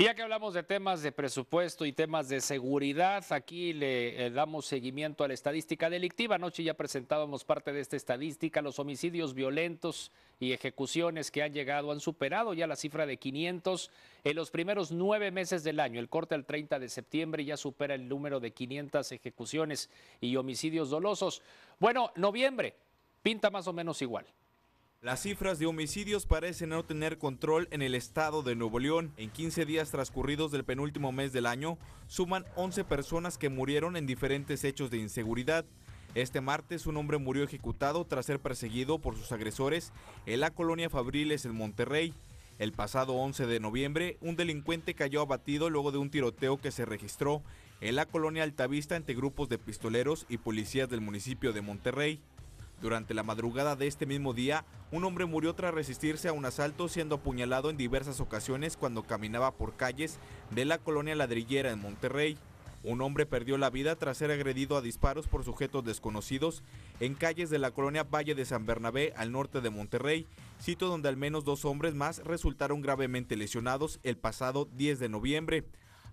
Y ya que hablamos de temas de presupuesto y temas de seguridad, aquí le eh, damos seguimiento a la estadística delictiva. Anoche ya presentábamos parte de esta estadística. Los homicidios violentos y ejecuciones que han llegado han superado ya la cifra de 500 en los primeros nueve meses del año. El corte al 30 de septiembre ya supera el número de 500 ejecuciones y homicidios dolosos. Bueno, noviembre pinta más o menos igual. Las cifras de homicidios parecen no tener control en el estado de Nuevo León. En 15 días transcurridos del penúltimo mes del año, suman 11 personas que murieron en diferentes hechos de inseguridad. Este martes un hombre murió ejecutado tras ser perseguido por sus agresores en la colonia Fabriles en Monterrey. El pasado 11 de noviembre, un delincuente cayó abatido luego de un tiroteo que se registró en la colonia Altavista entre grupos de pistoleros y policías del municipio de Monterrey. Durante la madrugada de este mismo día, un hombre murió tras resistirse a un asalto siendo apuñalado en diversas ocasiones cuando caminaba por calles de la colonia ladrillera en Monterrey. Un hombre perdió la vida tras ser agredido a disparos por sujetos desconocidos en calles de la colonia Valle de San Bernabé al norte de Monterrey, sitio donde al menos dos hombres más resultaron gravemente lesionados el pasado 10 de noviembre.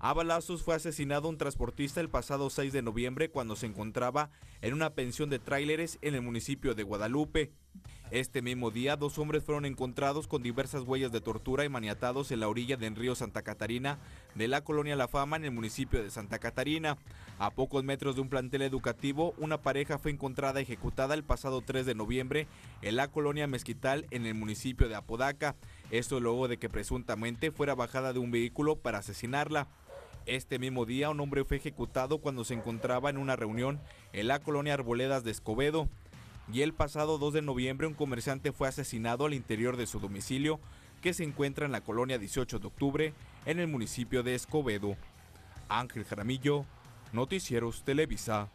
Abalazos balazos fue asesinado un transportista el pasado 6 de noviembre cuando se encontraba en una pensión de tráileres en el municipio de Guadalupe. Este mismo día, dos hombres fueron encontrados con diversas huellas de tortura y maniatados en la orilla del río Santa Catarina de la colonia La Fama en el municipio de Santa Catarina. A pocos metros de un plantel educativo, una pareja fue encontrada ejecutada el pasado 3 de noviembre en la colonia Mezquital en el municipio de Apodaca. Esto luego de que presuntamente fuera bajada de un vehículo para asesinarla. Este mismo día, un hombre fue ejecutado cuando se encontraba en una reunión en la colonia Arboledas de Escobedo. Y el pasado 2 de noviembre, un comerciante fue asesinado al interior de su domicilio, que se encuentra en la colonia 18 de octubre, en el municipio de Escobedo. Ángel Jaramillo, Noticieros Televisa.